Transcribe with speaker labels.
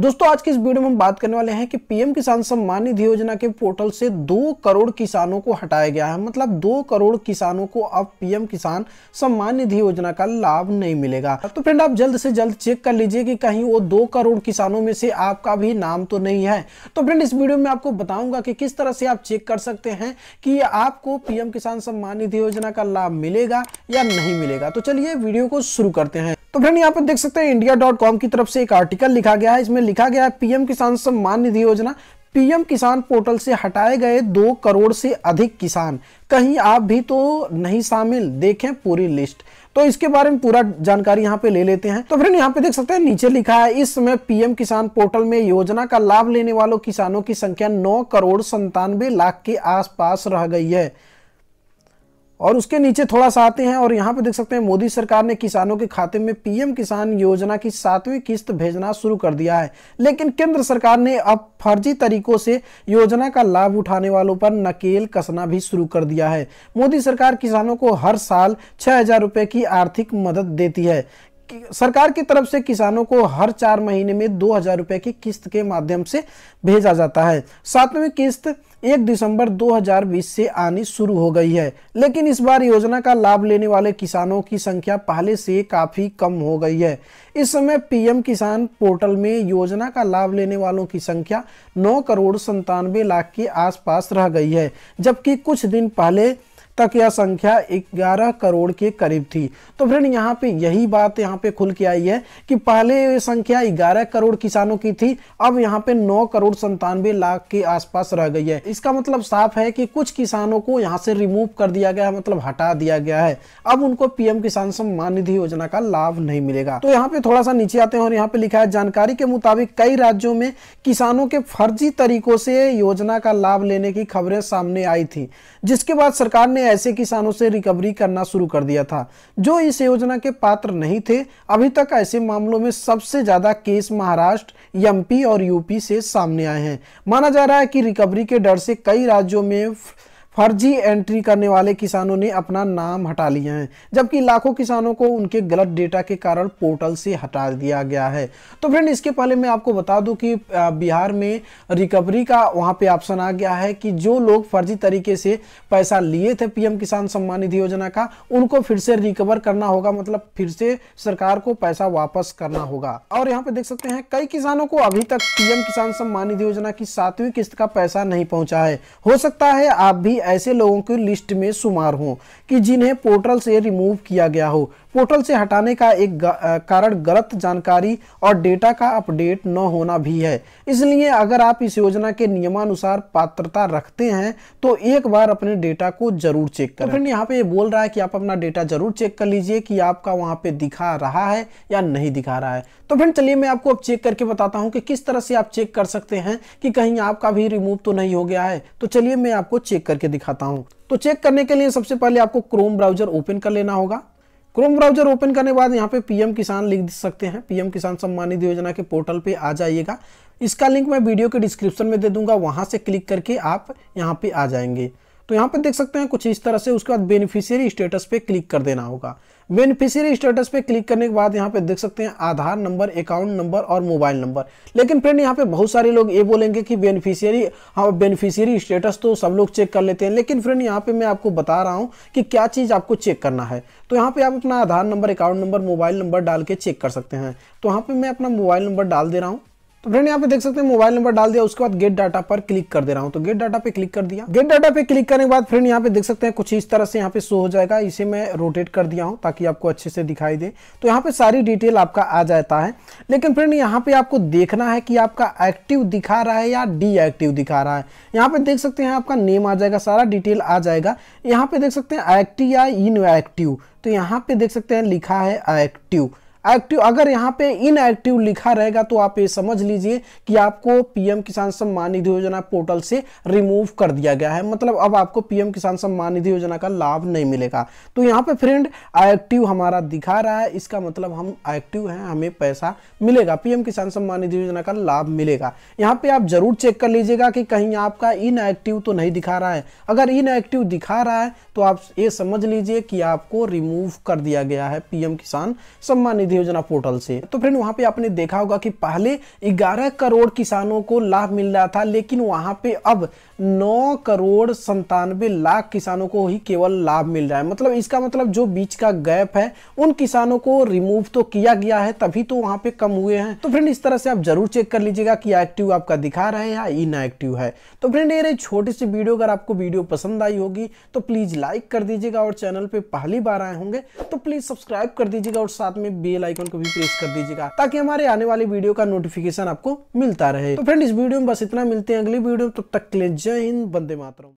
Speaker 1: दोस्तों आज की इस वीडियो में हम बात करने वाले हैं कि पीएम किसान सम्मान निधि योजना के पोर्टल से दो करोड़ किसानों को हटाया गया है मतलब दो करोड़ किसानों को अब पीएम किसान सम्मान निधि योजना का लाभ नहीं मिलेगा तो फ्रेंड आप जल्द से जल्द चेक कर लीजिए कि कहीं वो दो करोड़ किसानों में से आपका भी नाम तो नहीं है तो फ्रेंड इस वीडियो में आपको बताऊंगा कि किस तरह से आप चेक कर सकते हैं कि आपको पीएम किसान सम्मान निधि योजना का लाभ मिलेगा या नहीं मिलेगा तो चलिए वीडियो को शुरू करते हैं तो फ्रेंड यहाँ पर देख सकते हैं इंडिया डॉट कॉम की तरफ से एक आर्टिकल लिखा गया है इसमें लिखा गया है पीएम किसान सम्मान निधि योजना पीएम किसान पोर्टल से हटाए गए दो करोड़ से अधिक किसान कहीं आप भी तो नहीं शामिल देखें पूरी लिस्ट तो इसके बारे में पूरा जानकारी यहाँ पे ले लेते हैं तो फ्रेंड यहाँ पे देख सकते हैं नीचे लिखा है इस समय पीएम किसान पोर्टल में योजना का लाभ लेने वालों किसानों की संख्या नौ करोड़ संतानवे लाख के आसपास रह गई है और उसके नीचे थोड़ा सा आते हैं और यहाँ पे देख सकते हैं मोदी सरकार ने किसानों के खाते में पीएम किसान योजना की सातवीं किस्त भेजना शुरू कर दिया है लेकिन केंद्र सरकार ने अब फर्जी तरीकों से योजना का लाभ उठाने वालों पर नकेल कसना भी शुरू कर दिया है मोदी सरकार किसानों को हर साल छह हजार रुपए की आर्थिक मदद देती है सरकार की तरफ से किसानों को हर चार महीने में दो हजार रुपये की किस्त के माध्यम से भेजा जाता है सातवीं किस्त एक दिसंबर 2020 से आनी शुरू हो गई है लेकिन इस बार योजना का लाभ लेने वाले किसानों की संख्या पहले से काफ़ी कम हो गई है इस समय पीएम किसान पोर्टल में योजना का लाभ लेने वालों की संख्या 9 करोड़ संतानवे लाख के आसपास रह गई है जबकि कुछ दिन पहले तक यह संख्या 11 करोड़ के करीब थी तो फ्रेंड यहाँ पे यही बात यहाँ पे खुल के आई है कि पहले ये संख्या 11 करोड़ किसानों की थी अब यहाँ पे 9 करोड़ संतानवे लाख के आसपास रह गई है इसका मतलब साफ है कि कुछ किसानों को यहाँ से रिमूव कर दिया गया है मतलब हटा दिया गया है अब उनको पीएम किसान सम्मान निधि योजना का लाभ नहीं मिलेगा तो यहाँ पे थोड़ा सा नीचे आते हैं और यहाँ पे लिखा है जानकारी के मुताबिक कई राज्यों में किसानों के फर्जी तरीकों से योजना का लाभ लेने की खबरें सामने आई थी जिसके बाद सरकार ने ऐसे किसानों से रिकवरी करना शुरू कर दिया था जो इस योजना के पात्र नहीं थे अभी तक ऐसे मामलों में सबसे ज्यादा केस महाराष्ट्र एमपी और यूपी से सामने आए हैं माना जा रहा है कि रिकवरी के डर से कई राज्यों में फर्जी एंट्री करने वाले किसानों ने अपना नाम हटा लिया है जबकि लाखों किसानों को उनके गलत डेटा के कारण पोर्टल से हटा दिया गया है तो फ्रेंड इसके पहले मैं आपको बता दूं कि बिहार में रिकवरी का वहां पे ऑप्शन आ गया है कि जो लोग फर्जी तरीके से पैसा लिए थे पीएम किसान सम्मान निधि योजना का उनको फिर से रिकवर करना होगा मतलब फिर से सरकार को पैसा वापस करना होगा और यहाँ पे देख सकते हैं कई किसानों को अभी तक पीएम किसान सम्मान निधि योजना की सातवीं किस्त का पैसा नहीं पहुंचा है हो सकता है आप भी ऐसे लोगों की लिस्ट में शुमार हों कि जिन्हें पोर्टल से रिमूव किया गया हो पोर्टल से हटाने का एक कारण गलत जानकारी और डेटा का अपडेट न होना भी है इसलिए अगर आप इस योजना के नियमानुसार पात्रता रखते हैं तो एक बार अपने डेटा को जरूर चेक करें तो फ्रेंड यहाँ पे ये बोल रहा है कि आप अपना डेटा जरूर चेक कर लीजिए कि आपका वहाँ पे दिखा रहा है या नहीं दिखा रहा है तो फ्रेंड चलिए मैं आपको अब चेक करके बताता हूँ कि किस तरह से आप चेक कर सकते हैं कि कहीं आपका भी रिमूव तो नहीं हो गया है तो चलिए मैं आपको चेक करके दिखाता हूँ तो चेक करने के लिए सबसे पहले आपको क्रोम ब्राउजर ओपन कर लेना होगा क्रोम ब्राउजर ओपन करने के बाद यहाँ पे पीएम किसान लिख सकते हैं पीएम किसान सम्मान निधि योजना के पोर्टल पे आ जाइएगा इसका लिंक मैं वीडियो के डिस्क्रिप्शन में दे दूंगा वहां से क्लिक करके आप यहाँ पे आ जाएंगे तो यहाँ पे देख सकते हैं कुछ इस तरह से उसके बाद बेनिफिशियरी स्टेटस पे क्लिक कर देना होगा बेनिफिशियरी स्टेटस पे क्लिक करने के बाद यहाँ पे देख सकते हैं आधार नंबर अकाउंट नंबर और मोबाइल नंबर लेकिन फ्रेंड यहाँ पे बहुत सारे लोग ये बोलेंगे कि बेनिफिशियरी हाँ बेनिफिशियरी स्टेटस तो सब लोग चेक कर लेते हैं लेकिन फ्रेंड यहाँ पे मैं आपको बता रहा हूँ कि क्या चीज़ आपको चेक करना है तो यहाँ पे आप अपना Aadhaar number account number mobile number डाल के चेक कर सकते हैं तो यहाँ पर मैं अपना मोबाइल नंबर डाल दे रहा हूँ तो फ्रेंड यहाँ पे देख सकते हैं मोबाइल नंबर डाल दिया उसके बाद गेट डाटा पर क्लिक कर दे रहा हूँ तो गेट डाटा पे क्लिक कर दिया गेट डाटा पे क्लिक करने के बाद फ्रेंड यहाँ पे देख सकते हैं कुछ इस तरह से यहाँ पे शो हो जाएगा इसे मैं रोटेट कर दिया हूँ ताकि आपको अच्छे से दिखाई दे तो यहाँ पे सारी डिटेल आपका आ जाता है लेकिन फ्रेंड यहाँ पे आपको देखना है कि आपका एक्टिव दिखा रहा है या डीएक्टिव दिखा रहा है यहाँ पे देख सकते हैं आपका नेम आ जाएगा सारा डिटेल आ जाएगा यहाँ पे देख सकते हैं एक्टिव या इनएक्टिव तो यहाँ पे देख सकते हैं लिखा है एक्टिव एक्टिव अगर यहाँ पे इनएक्टिव लिखा रहेगा तो आप ये समझ लीजिए कि आपको पीएम किसान सम्मान निधि योजना पोर्टल से रिमूव कर दिया गया है मतलब अब आपको पीएम किसान सम्मान निधि योजना का लाभ नहीं मिलेगा तो यहाँ पे फ्रेंड एक्टिव हमारा दिखा रहा है इसका मतलब हम एक्टिव हैं हमें पैसा मिलेगा पीएम किसान सम्मान निधि योजना का लाभ मिलेगा यहाँ पे आप जरूर चेक कर लीजिएगा कि कहीं आपका इनएक्टिव तो नहीं दिखा रहा है अगर इनएक्टिव दिखा रहा है तो आप ये समझ लीजिए कि आपको रिमूव कर दिया गया है पीएम किसान सम्मान निधि योजना पोर्टल से तो फ्रेंड वहां पे आपने देखा होगा कि पहले 11 करोड़ किसानों को लाभ मिल रहा था लेकिन वहां पे अब 9 करोड़ संतानवे लाख किसानों को ही केवल लाभ मिल रहा है मतलब इसका मतलब जो बीच का गैप है उन किसानों को रिमूव तो किया गया है तभी तो वहां पे कम हुए हैं तो फ्रेंड इस तरह से आप जरूर चेक कर लीजिएगा कि एक्टिव आपका दिखा रहा है या इनएक्टिव है तो फ्रेंड ये छोटी सी वीडियो अगर आपको वीडियो पसंद आई होगी तो प्लीज लाइक कर दीजिएगा और चैनल पर पहली बार आए होंगे तो प्लीज सब्सक्राइब कर दीजिएगा और साथ में बेल बेल आइकन को भी प्रेस कर दीजिएगा ताकि हमारे आने वाले वीडियो का नोटिफिकेशन आपको मिलता रहे तो फ्रेंड इस वीडियो में बस इतना मिलते हैं अगली वीडियो तब तो तक के लिए जय हिंद बंदे मातरम